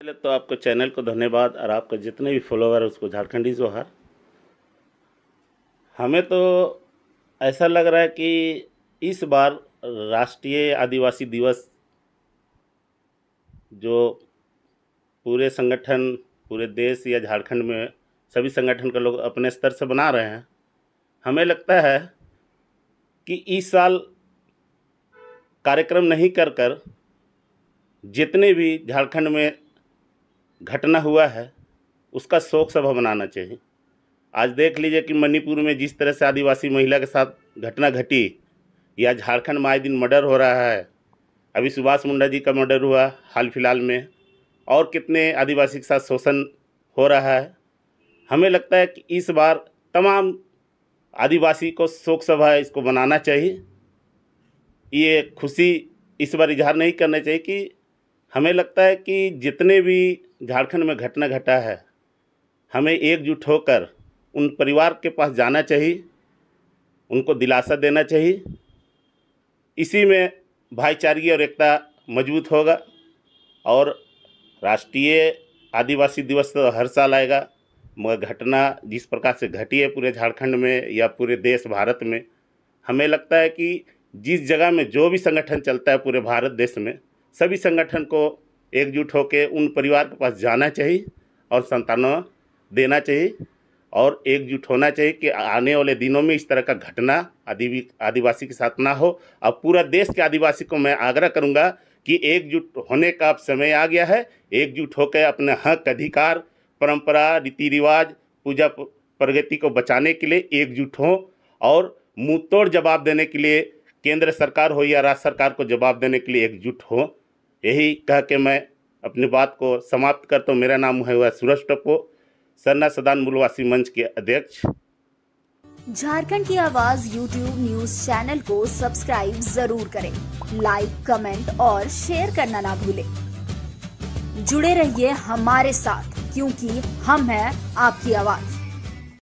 पहले तो आपको चैनल को धन्यवाद और आपके जितने भी फॉलोवर है उसको झारखंडी जोहार हमें तो ऐसा लग रहा है कि इस बार राष्ट्रीय आदिवासी दिवस जो पूरे संगठन पूरे देश या झारखंड में सभी संगठन के लोग अपने स्तर से बना रहे हैं हमें लगता है कि इस साल कार्यक्रम नहीं कर कर जितने भी झारखंड में घटना हुआ है उसका शोक सभा बनाना चाहिए आज देख लीजिए कि मणिपुर में जिस तरह से आदिवासी महिला के साथ घटना घटी या झारखंड में आए दिन मर्डर हो रहा है अभी सुभाष मुंडा जी का मर्डर हुआ हाल फिलहाल में और कितने आदिवासी के साथ शोषण हो रहा है हमें लगता है कि इस बार तमाम आदिवासी को शोक सभा इसको बनाना चाहिए ये खुशी इस बार इजहार नहीं करना चाहिए कि हमें लगता है कि जितने भी झारखंड में घटना घटा है हमें एकजुट होकर उन परिवार के पास जाना चाहिए उनको दिलासा देना चाहिए इसी में भाईचारगी और एकता मजबूत होगा और राष्ट्रीय आदिवासी दिवस तो हर साल आएगा मगर घटना जिस प्रकार से घटी है पूरे झारखंड में या पूरे देश भारत में हमें लगता है कि जिस जगह में जो भी संगठन चलता है पूरे भारत देश में सभी संगठन को एकजुट होकर उन परिवार के पास जाना चाहिए और संतानों देना चाहिए और एकजुट होना चाहिए कि आने वाले दिनों में इस तरह का घटना आदिवी आदिवासी के साथ ना हो अब पूरा देश के आदिवासी को मैं आग्रह करूंगा कि एकजुट होने का अब समय आ गया है एकजुट होकर अपने हक अधिकार परंपरा रीति रिवाज पूजा प्रगति को बचाने के लिए एकजुट हों और मुंह तोड़ जवाब देने के लिए केंद्र सरकार हो या राज्य सरकार को जवाब देने के लिए एकजुट हो यही कह के मैं अपनी बात को समाप्त करता हूँ मेरा नाम है सूरज टप्पो सरना सदान मूलवासी मंच के अध्यक्ष झारखंड की आवाज यूट्यूब न्यूज चैनल को सब्सक्राइब जरूर करें लाइक कमेंट और शेयर करना ना भूलें जुड़े रहिए हमारे साथ क्योंकि हम हैं आपकी आवाज